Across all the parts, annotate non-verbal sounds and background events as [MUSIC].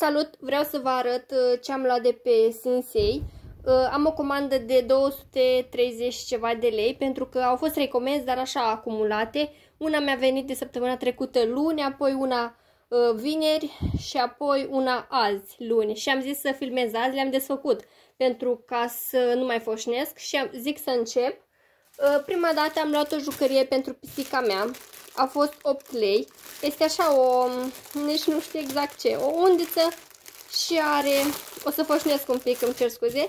Salut! Vreau să vă arăt uh, ce am luat de pe Sensei. Uh, am o comandă de 230 ceva de lei pentru că au fost recomenzi, dar așa acumulate. Una mi-a venit de săptămâna trecută luni, apoi una uh, vineri și apoi una azi, luni. Și am zis să filmez azi, le-am desfăcut pentru ca să nu mai foșnesc și zic să încep Uh, prima dată am luat o jucărie pentru pisica mea. A fost 8 lei. Este așa o... Mm, nici nu știu exact ce. O undiță și are... O să foșnesc un pic, îmi cer scuze.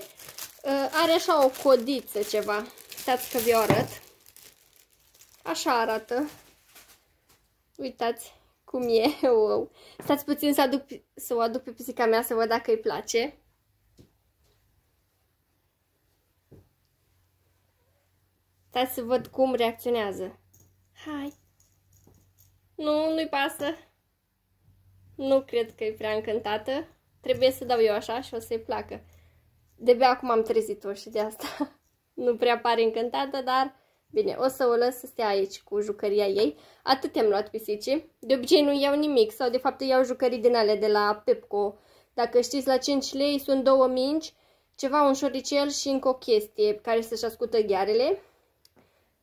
Uh, are așa o codiță ceva. Stați că vi-o arăt. Așa arată. Uitați cum e. [LAUGHS] Wow. Stați puțin să, aduc, să o aduc pe pisica mea să văd dacă îi place. Stai să văd cum reacționează. Hai! Nu, nu-i pasă. Nu cred că e prea încântată. Trebuie să dau eu așa și o să-i placă. De acum am trezit-o și de asta [LAUGHS] nu prea pare încântată, dar bine, o să o lăs să stea aici cu jucăria ei. Atât am luat pisicii. De obicei nu iau nimic sau de fapt iau jucării din ale de la Pepco. Dacă știți, la 5 lei sunt două minci, ceva, un șoricel și încă o chestie care să-și ascută ghearele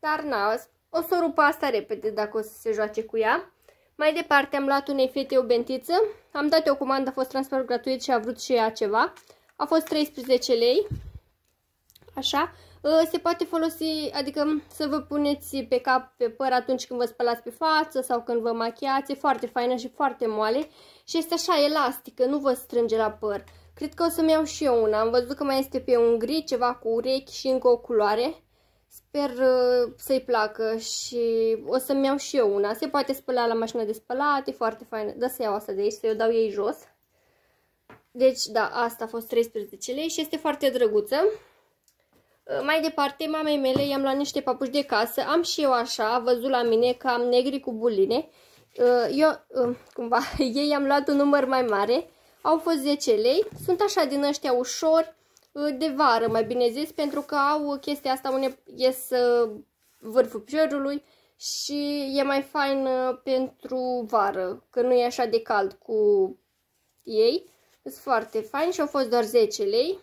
dar na, O să o rupă asta repede dacă o să se joace cu ea. Mai departe am luat unei fete o bentiță. Am dat o comandă, a fost transport gratuit și a vrut și ea ceva. A fost 13 lei. Așa. Ă, se poate folosi, adică să vă puneți pe cap, pe păr atunci când vă spălați pe față sau când vă machiați. E foarte faină și foarte moale. Și este așa elastică, nu vă strânge la păr. Cred că o să-mi iau și eu una. Am văzut că mai este pe un gri, ceva cu urechi și încă o culoare. Sper uh, să-i placă și o să-mi iau și eu una. Se poate spăla la mașina de spălat, e foarte faină. Da să iau asta de aici, să-i dau ei jos. Deci, da, asta a fost 13 lei și este foarte drăguță. Uh, mai departe, mamei mele i-am luat niște papuși de casă. Am și eu așa, văzut la mine că am negri cu buline. Uh, eu, uh, cumva, [LAUGHS] ei am luat un număr mai mare. Au fost 10 lei. Sunt așa din ăștia ușori. Uh, de vară, mai bine zis, pentru că au chestia asta unde ies uh, vârful piciorului și e mai fain uh, pentru vară, că nu e așa de cald cu ei. Sunt foarte fain și au fost doar 10 lei.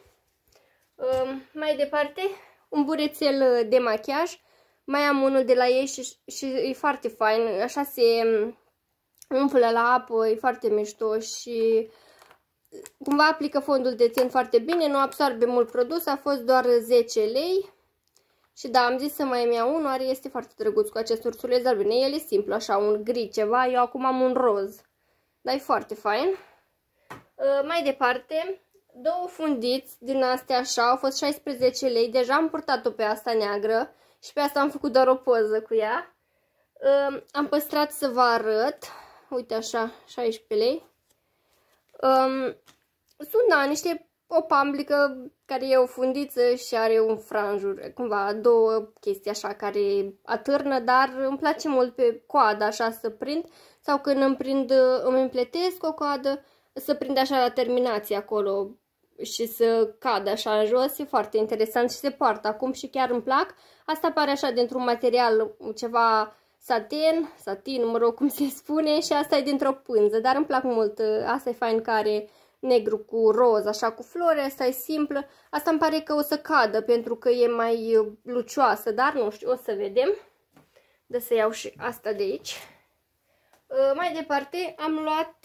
Um, mai departe, un burețel de machiaj. Mai am unul de la ei și, și e foarte fain, așa se um, umflă la apă, e foarte mișto și uh, Cumva aplică fondul de țin foarte bine, nu absorbe mult produs, a fost doar 10 lei. Și da, am zis să mai iau unul, are este foarte drăguț cu acest ursuleț, dar bine, el e simplu, așa, un gri ceva, eu acum am un roz. Dar e foarte fain. Ă, mai departe, două fundiți din astea așa, au fost 16 lei, deja am purtat-o pe asta neagră și pe asta am făcut doar o poză cu ea. Ă, am păstrat să vă arăt, uite așa, 16 lei. Um, sunt, da, niște o pamblică care e o fundiță și are un franjur, cumva două chestii așa care atârnă, dar îmi place mult pe coadă așa să prind sau când îmi prind, îmi împletesc o coadă, să prind așa la terminație acolo și să cadă așa în jos, e foarte interesant și se poartă acum și chiar îmi plac. Asta pare așa dintr-un material ceva satin, satin, mă rog cum [LAUGHS] se spune, și asta e dintr-o pânză, dar îmi plac mult, ă, asta e fain care negru cu roz, așa cu flore, asta e simplă, asta îmi pare că o să cadă pentru că e mai ă, lucioasă, dar nu știu, o să vedem. De să iau și asta de aici. Ă, mai departe am luat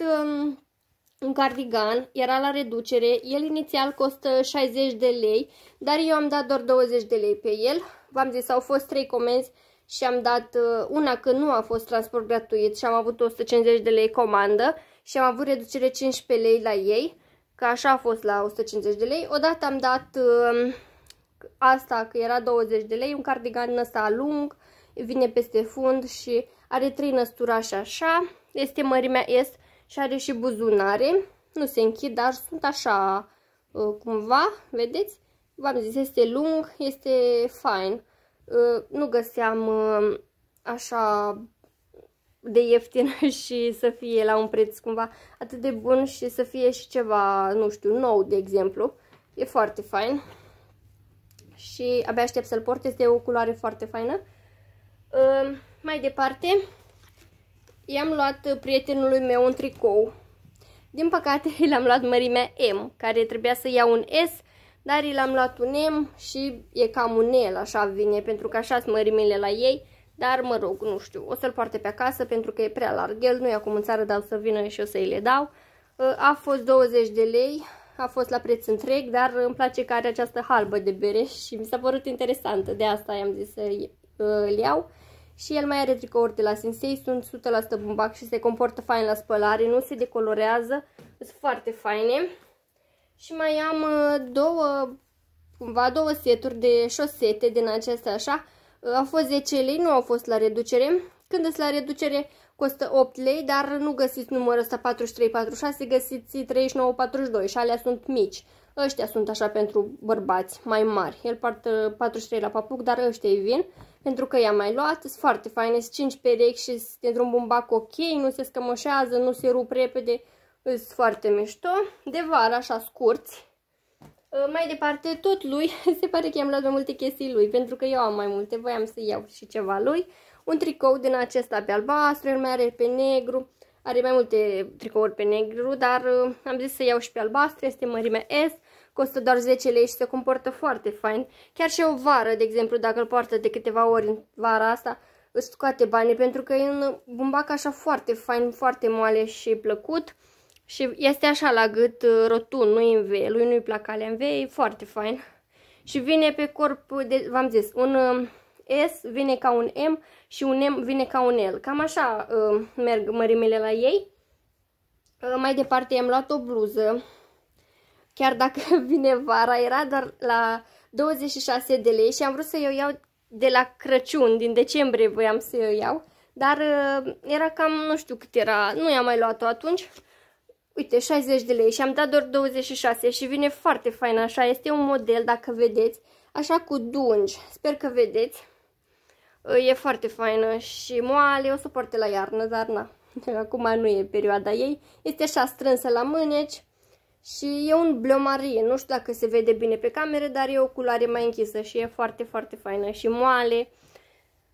un cardigan, era la reducere, el inițial costă 60 de lei, dar eu am dat doar 20 de lei pe el. V-am zis, au fost 3 comenzi și am dat uh, una că nu a fost transport gratuit și am avut 150 de lei comandă și am avut reducere 15 lei la ei, că așa a fost la 150 de lei. Odată am dat um, asta că era 20 de lei, un cardigan ăsta lung, vine peste fund și are trei năsturașe așa, este mărimea S și are și buzunare, nu se închid, dar sunt așa uh, cumva, vedeți? V-am zis, este lung, este fine. Ă, nu găseam ă, așa de ieftin [LAUGHS] și să fie la un preț cumva atât de bun și să fie și ceva, nu știu, nou, de exemplu. E foarte fain și abia aștept să-l port, este o culoare foarte faină. Ă, mai departe, i-am luat prietenului meu un tricou. Din păcate, [LAUGHS] l-am luat mărimea M, care trebuia să iau un S, dar i l-am luat un M și e cam un el, așa vine, pentru că așa sunt mărimile la ei, dar mă rog, nu știu, o să-l poarte pe acasă pentru că e prea larg el, nu e acum în țară, dar o să vină și o să-i le dau. Ă, a fost 20 de lei, a fost la preț întreg, dar îmi place că are această halbă de bere și mi s-a părut interesantă, de asta i-am zis să-l ă, iau. Și el mai are tricouri de la Sensei, sunt 100% bumbac și se comportă fain la spălare, nu se decolorează, sunt foarte faine. Și mai am uh, două, cumva două seturi de șosete din acestea așa. Uh, au fost 10 lei, nu au fost la reducere. Când sunt la reducere costă 8 lei, dar nu găsiți numărul ăsta 43-46, găsiți 39-42 și alea sunt mici. Ăștia sunt așa pentru bărbați mai mari. El poartă 43 la papuc, dar ăștia îi vin pentru că i-am mai luat. Sunt foarte faine, sunt 5 perechi și sunt într-un bumbac ok, nu se scămoșează, nu se rup repede. Sunt foarte mișto. De vară, așa, scurți. Ă, mai departe, tot lui, [LAUGHS] se pare că i-am luat mai multe chestii lui, pentru că eu am mai multe, voiam să iau și ceva lui. Un tricou din acesta pe albastru, el mai are pe negru, are mai multe tricouri pe negru, dar ă, am zis să iau și pe albastru, este mărimea S, costă doar 10 lei și se comportă foarte fain. Chiar și o vară, de exemplu, dacă îl poartă de câteva ori în vara asta, îți scoate banii, pentru că e un bumbac așa foarte fain, foarte moale și plăcut. Și este așa la gât, uh, rotund, nu-i în V, lui nu-i plac alea în V, e foarte fain. Și vine pe corp, uh, v-am zis, un uh, S vine ca un M și un M vine ca un L. Cam așa uh, merg mărimile la ei. Uh, mai departe am luat o bluză, chiar dacă [LAUGHS] vine vara, era doar la 26 de lei și am vrut să eu iau de la Crăciun, din decembrie voiam să eu iau, dar uh, era cam, nu știu cât era, nu i-am mai luat-o atunci uite, 60 de lei și am dat doar 26 și vine foarte fain așa, este un model, dacă vedeți, așa cu dungi, sper că vedeți. E foarte faină și moale, o să poarte la iarnă, dar na, [LAUGHS] acum nu e perioada ei. Este așa strânsă la mâneci și e un bleomarie. nu știu dacă se vede bine pe cameră, dar e o culoare mai închisă și e foarte, foarte faină și moale.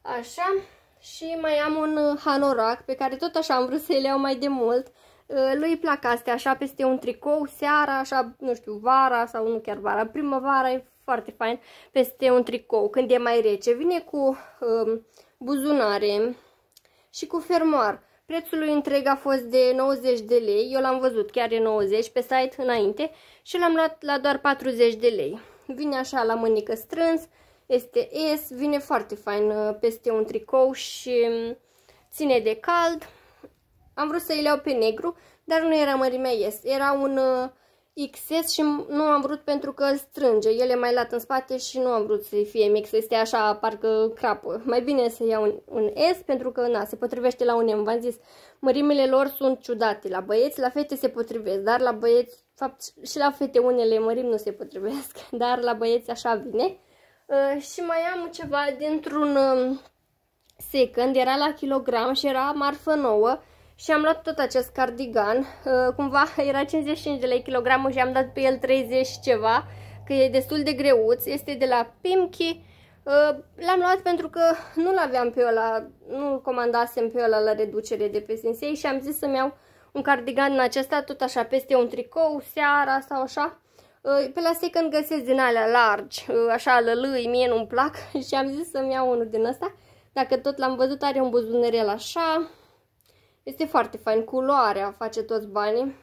Așa, și mai am un hanorac pe care tot așa am vrut să-l iau mai de mult, Ă, lui plac astea, așa, peste un tricou, seara, așa, nu știu, vara sau nu chiar vara, primăvara e foarte fain, peste un tricou, când e mai rece. Vine cu um, buzunare și cu fermoar. Prețul lui întreg a fost de 90 de lei, eu l-am văzut, chiar de 90 pe site înainte și l-am luat la doar 40 de lei. Vine așa la mânică strâns, este S, vine foarte fain ă, peste un tricou și hm, ține de cald. Am vrut să îi iau pe negru, dar nu era mărimea S. Era un uh, XS și nu am vrut pentru că îl strânge. El e mai lat în spate și nu am vrut să-i fie mix. Este așa, parcă crapă. Mai bine să iau un, un S pentru că, na, se potrivește la un M. V-am zis, mărimile lor sunt ciudate. La băieți, la fete se potrivesc, dar la băieți, fapt, și la fete unele mărimi nu se potrivesc, [LAUGHS] dar la băieți așa vine. Uh, și mai am ceva dintr-un uh, second, era la kilogram și era marfă nouă și am luat tot acest cardigan, uh, cumva [LAUGHS] era 55 de lei kilogramul și am dat pe el 30 ceva, că e destul de greuț, este de la Pimki, uh, l-am luat pentru că nu-l aveam pe ăla, nu-l comandasem pe ăla la reducere de pe Sensei și am zis să-mi iau un cardigan în acesta, tot așa, peste un tricou, seara sau așa. Uh, pe la second găsesc din alea largi, așa lălâi, mie nu-mi plac [LAUGHS] și am zis să-mi iau unul din ăsta. Dacă tot l-am văzut, are un buzunărel așa, este foarte fain. Culoarea face toți banii.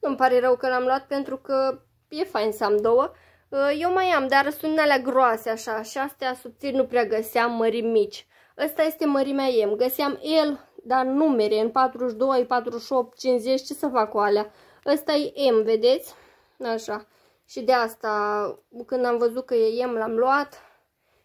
Nu-mi pare rău că l-am luat pentru că e fain să am două. Uh, eu mai am, dar sunt alea groase așa și astea subțiri nu prea găseam mărimi mici. Ăsta este mărimea M. Găseam el, dar numere în 42, 48, 50, ce să fac cu alea? Ăsta e M, vedeți? Așa. Și de asta, când am văzut că e M, l-am luat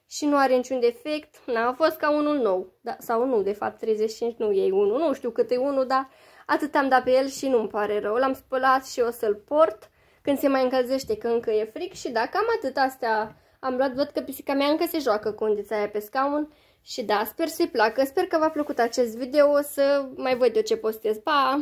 și nu are niciun defect. N-a fost ca unul nou, da, sau nu, de fapt 35 nu e unul, nu știu cât e unul, dar atât am dat pe el și nu-mi pare rău. L-am spălat și o să-l port când se mai încălzește, că încă e fric și da, cam atât astea am luat. Văd că pisica mea încă se joacă cu undița aia pe scaun și da, sper să-i placă. Sper că v-a plăcut acest video, o să mai văd eu ce postez. Pa!